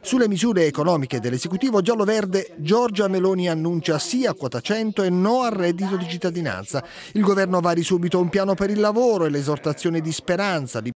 Sulle misure economiche dell'esecutivo giallo-verde, Giorgia Meloni annuncia sì a quota 100 e no al reddito di cittadinanza. Il governo vari subito un piano per il lavoro e l'esortazione di speranza. Di